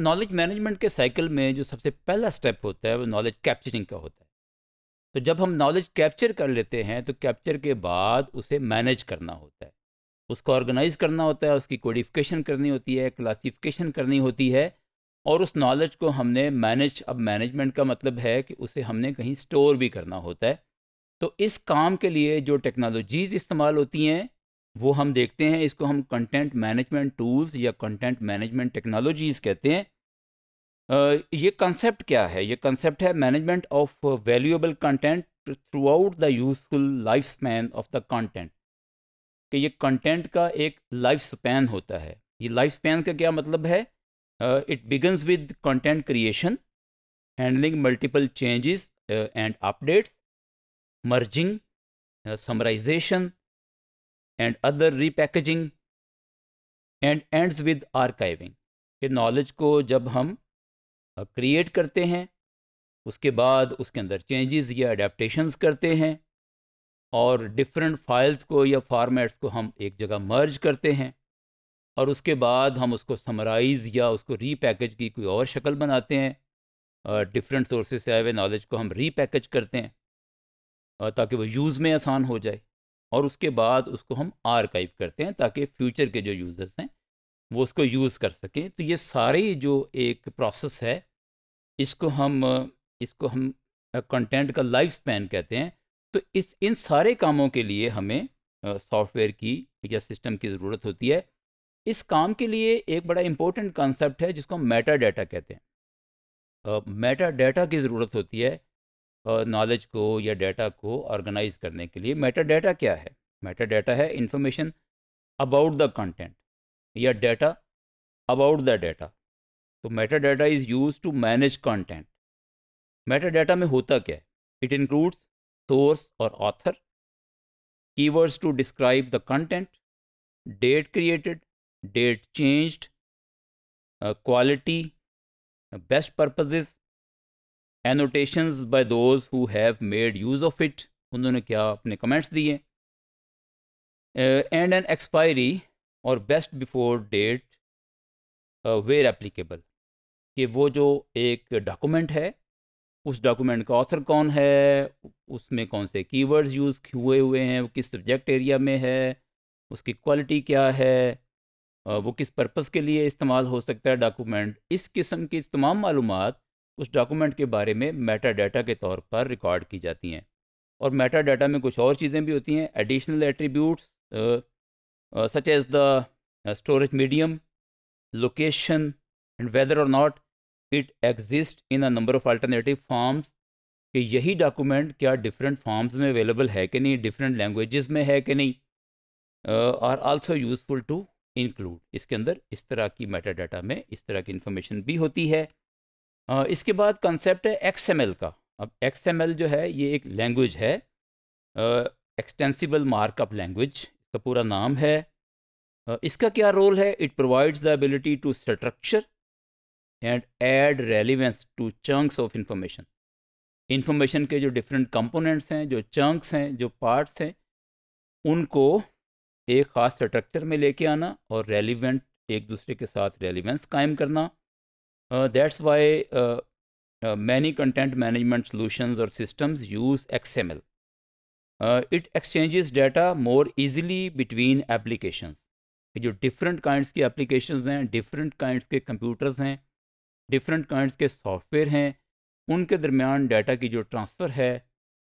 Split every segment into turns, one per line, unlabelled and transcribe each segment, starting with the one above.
knowledge management के cycle में जो सबसे पहला स्टेप होता है वो नॉलेज कैप्चरिंग का होता है तो जब हम नॉलेज कैप्चर कर लेते हैं तो कैप्चर के बाद उसे मैनेज करना होता है उसको ऑर्गेनाइज करना होता है उसकी कोडिफिकेशन करनी होती है क्लासिफिकेशन करनी होती है और उस नॉलेज को हमने मैनेज अब मैनेजमेंट का मतलब है कि उसे हमने कहीं स्टोर भी करना होता है तो इस काम के लिए जो टेक्नोलॉजीज़ इस्तेमाल होती हैं वो हम देखते हैं इसको हम कंटेंट मैनेजमेंट टूल्स या कंटेंट मैनेजमेंट टेक्नोलॉजीज़ कहते हैं ये कंसेप्ट क्या है ये कंसेप्ट है management of valuable content throughout the useful life span of the content कि ये कंटेंट का एक लाइफ स्पैन होता है ये लाइफ स्पैन का क्या मतलब है it begins with content creation handling multiple changes and updates merging summarisation and other repackaging and ends with archiving कि नॉलेज को जब हम क्रिएट करते हैं उसके बाद उसके अंदर चेंजेस या अडेप्टशंस करते हैं और डिफरेंट फाइल्स को या फॉर्मेट्स को हम एक जगह मर्ज करते हैं और उसके बाद हम उसको समराइज़ या उसको रीपैकेज की कोई और शक्ल बनाते हैं डिफरेंट सोर्सेज से आए हुए नॉलेज को हम रीपैकेज करते हैं ताकि वो यूज़ में आसान हो जाए और उसके बाद उसको हम आर्काइव करते हैं ताकि फ्यूचर के जो यूज़र्स हैं वो उसको यूज़ कर सकें तो ये सारी जो एक प्रोसेस है इसको हम इसको हम कंटेंट का लाइफ स्पैन कहते हैं तो इस इन सारे कामों के लिए हमें सॉफ्टवेयर की या सिस्टम की ज़रूरत होती है इस काम के लिए एक बड़ा इम्पोर्टेंट कॉन्सेप्ट है जिसको हम मेटा डाटा कहते हैं मेटा uh, डाटा की ज़रूरत होती है नॉलेज को या डेटा को ऑर्गेनाइज करने के लिए मेटा डाटा क्या है मेटा डाटा है इंफॉर्मेशन अबाउट द कंटेंट या डेटा अबाउट द डाटा तो metadata is use to manage content metadata में होता क्या है it includes source or author keywords to describe the content date created date changed quality best purposes annotation by those who have made use of it उन्होंने क्या अपने comments दिए and an expiry or best before date where applicable कि वो जो एक document है उस डॉक्यूमेंट का ऑथर कौन है उसमें कौन से कीवर्ड्स यूज़ हुए हुए हैं वो किस सब्जेक्ट एरिया में है उसकी क्वालिटी क्या है uh, वो किस पर्पस के लिए इस्तेमाल हो सकता है डॉक्यूमेंट इस किस्म की तमाम मालूम उस डॉक्यूमेंट के बारे में मेटा डाटा के तौर पर रिकॉर्ड की जाती हैं और मेटा डाटा में कुछ और चीज़ें भी होती हैं additional attributes such as the storage medium location and whether or not it exist in a number of alternative forms कि यही डॉक्यूमेंट क्या डिफरेंट फॉर्म्स में अवेलेबल है कि नहीं डिफरेंट लैंग्वेजेस में है कि नहीं are also useful to include इसके अंदर इस तरह की मेटा डाटा में इस तरह की इन्फॉर्मेशन भी होती है इसके बाद कंसेप्ट है एक्स का अब एक्स जो है ये एक लैंग्वेज है एक्सटेंसिबल मार्कअप लैंग्वेज इसका पूरा नाम है इसका क्या रोल है it provides the ability to structure and add relevance to chunks of information information के जो डिफरेंट कंपोनेंट्स हैं जो चंक्स हैं जो पार्ट्स हैं उनको एक ख़ास स्ट्रक्चर में लेके आना और रेलिवेंट एक दूसरे के साथ रेलिवेंस कायम करना that's why many content management solution और systems use XML it exchanges data more easily between application जो डिफरेंट काइंड्स के एप्लीकेशन हैं डिफरेंट काइंड के कंप्यूटर्स हैं डिफरेंट काइंड के सॉफ्टवेयर हैं उनके दरम्यान डाटा की जो ट्रांसफ़र है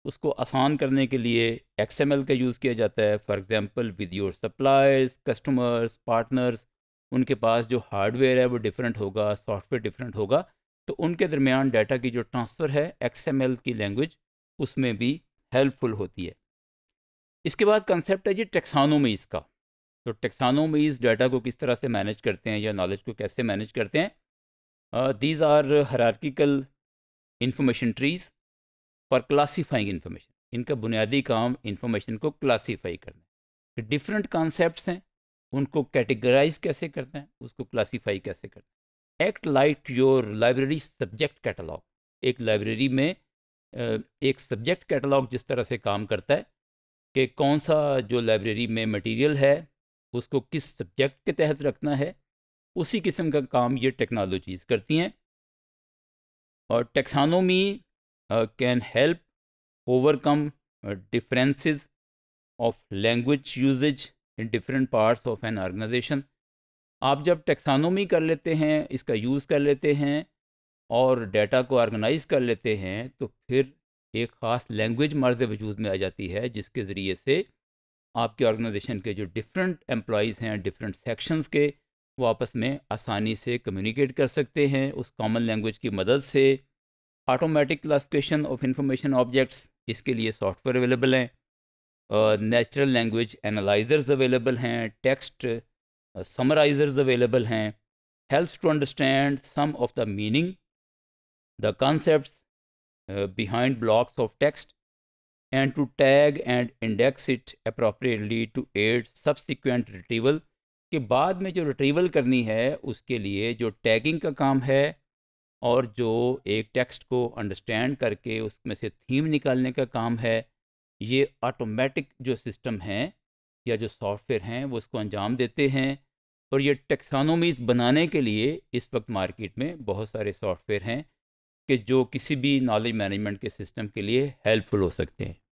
उसको आसान करने के लिए एक्सएमएल का यूज़ किया जाता है for example with your suppliers customers partners उनके पास जो हार्डवेयर है वो डिफरेंट होगा सॉफ्टवेयर डिफरेंट होगा तो उनके दरमियान डाटा की जो ट्रांसफ़र है एक्स की लैंग्वेज उसमें भी हेल्पफुल होती है इसके बाद कंसेप्ट है जी टेक्सानोमीज़ का तो टेक्सानोमीज़ डाटा को किस तरह से मैनेज करते हैं या नॉलेज को कैसे मैनेज करते हैं these are hierarchical information trees for classifying information इनका बुनियादी काम इन्फॉर्मेशन को क्लासीफाई करना है डिफरेंट तो कॉन्सेप्ट हैं उनको कैटेगराइज कैसे करते हैं उसको क्लासीफाई कैसे करते हैं act like your library subject catalogue एक लाइब्रेरी में एक सब्जेक्ट कैटलॉग जिस तरह से काम करता है कि कौन सा जो लाइब्रेरी में मटेरियल है उसको किस सब्जेक्ट के तहत रखना है उसी किस्म का काम ये टेक्नोलॉजीज़ करती हैं और taxonomy can help overcome differences of language usages in different parts of an organisation आप जब टेक्सानोमी कर लेते हैं इसका यूज़ कर लेते हैं और डेटा को ऑर्गेनाइज कर लेते हैं तो फिर एक ख़ास लैंग्वेज मर्ज वजूद में आ जाती है जिसके ज़रिए से आपके ऑर्गेनाइजेशन के जो डिफरेंट एम्प्लॉज़ हैं डिफरेंट सेक्शंस के वो आपस में आसानी से कम्युनिकेट कर सकते हैं उस कॉमन लैंग्वेज की मदद से automatic classification of information objects इसके लिए सॉफ्टवेयर अवेलेबल हैं नेचुरल लैंग्वेज एनालाइजर्स अवेलेबल हैं टेक्स्ट समराइजर्स अवेलेबल हैं helps to understand some of the meaning the concepts behind blocks of text and to tag and index it appropriately to aid subsequent retrieval के बाद में जो retrieval करनी है उसके लिए जो टैगिंग का काम है और जो एक टेक्स्ट को अंडरस्टैंड करके उसमें से थीम निकालने का काम है ये ऑटोमेटिक जो सिस्टम हैं या जो सॉफ्टवेयर हैं वो इसको अंजाम देते हैं और ये टेक्सानोमीज बनाने के लिए इस वक्त मार्केट में बहुत सारे सॉफ्टवेयर हैं कि जो किसी भी नॉलेज मैनेजमेंट के सिस्टम के लिए हेल्पफुल हो सकते हैं